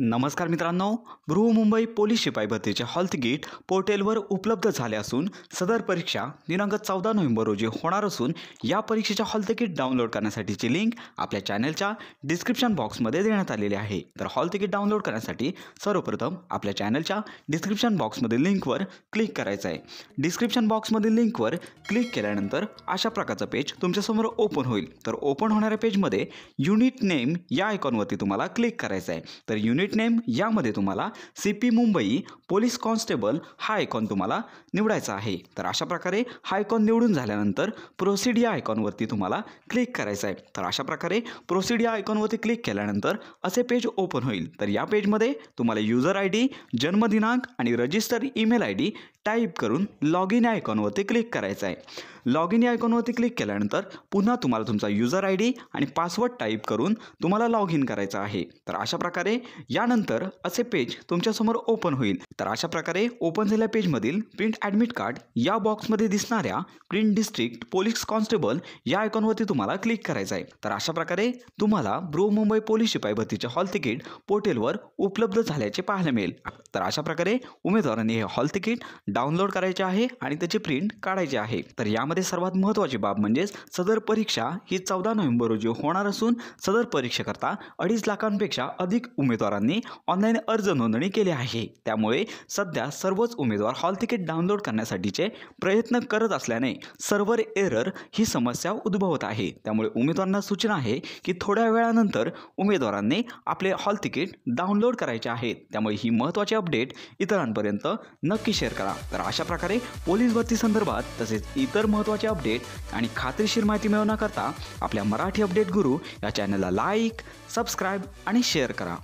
नमस्कार मित्रांनो बृहमुंबई पोलीस शिपाई भरतीचे हॉल तिकीट पोर्टलवर उपलब्ध झाले असून सदर परीक्षा दिनांक चौदा नोव्हेंबर रोजी होणार असून या परीक्षेच्या हॉल तिकीट डाउनलोड करण्यासाठीची लिंक आपल्या चॅनलच्या डिस्क्रिप्शन बॉक्समध्ये देण्यात आलेली आहे तर हॉल तिकीट डाउनलोड करण्यासाठी सर्वप्रथम आपल्या चॅनलच्या डिस्क्रिप्शन बॉक्समध्ये लिंकवर क्लिक करायचं आहे डिस्क्रिप्शन बॉक्समध्ये लिंकवर क्लिक केल्यानंतर अशा प्रकारचं पेज तुमच्यासमोर ओपन होईल तर ओपन होणाऱ्या पेजमध्ये युनिट नेम या आयकॉनवरती तुम्हाला क्लिक करायचं आहे तर युनिट युनिट नेम यामध्ये तुम्हाला C P Mumbai police constable हा आयकॉन तुम्हाला निवडायचा आहे तर अशा प्रकारे हा आयकॉन निवडून झाल्यानंतर प्रोसिड या आयकॉनवरती तुम्हाला क्लिक करायचं आहे तर अशा प्रकारे प्रोसिड या आयकॉनवरती क्लिक केल्यानंतर असे पेज ओपन होईल तर या पेजमध्ये तुम्हाला युजर आय डी जन्मदिनांक आणि register email I D type करून लॉग इन आयकॉनवरती क्लिक करायचं आहे लॉग इन या आयकॉनवरती क्लिक केल्यानंतर पुन्हा तुम्हाला तुमचा युजर आय डी आणि पासवर्ड टाईप करून तुम्हाला लॉग इन करायचं आहे तर अशा प्रकारे यानंतर असे पेज तुमच्यासमोर ओपन होईल तर अशा प्रकारे ओपन झालेल्या पेजमधील प्रिंट ॲडमिट कार्ड या बॉक्समध्ये दिसणाऱ्या प्रिंट डिस्ट्रिक्ट पोलीस कॉन्स्टेबल या आयकॉनवरती तुम्हाला क्लिक करायचं आहे तर अशा प्रकारे तुम्हाला ब्रो मुंबई पोलीस शिपाई भरतीचे हॉल तिकीट पोर्टेलवर उपलब्ध झाल्याचे पाहायला मिळेल तर अशा प्रकारे उमेदवारांनी हे हॉल तिकीट डाउनलोड करायचे आहे आणि त्याची प्रिंट काढायची आहे तर यामध्ये सर्वात महत्त्वाची बाब म्हणजेच सदर परीक्षा ही चौदा नोव्हेंबर रोजी होणार असून सदर परीक्षेकरता अडीच लाखांपेक्षा अधिक उमेदवारांनी ऑनलाईन अर्ज नोंदणी केली आहे त्यामुळे सध्या सर्वच उमेदवार हॉल तिकीट डाउनलोड करण्यासाठीचे प्रयत्न करत असल्याने सर्व्हर एरर ही समस्या उद्भवत आहे त्यामुळे उमेदवारांना सूचना आहे की थोड्या वेळानंतर उमेदवारांनी आपले हॉल तिकीट डाउनलोड करायचे आहेत त्यामुळे ही महत्त्वाची अपडेट इतरांपर्यंत नक्की शेअर करा तर अशा प्रकारे पोलीस भरती संदर्भात तसेच इतर महत्त्वाचे अपडेट आणि खात्रीशीर माहिती मिळवण्याकरता आपल्या मराठी अपडेट गुरु या चॅनलला लाईक सबस्क्राईब आणि शेअर करा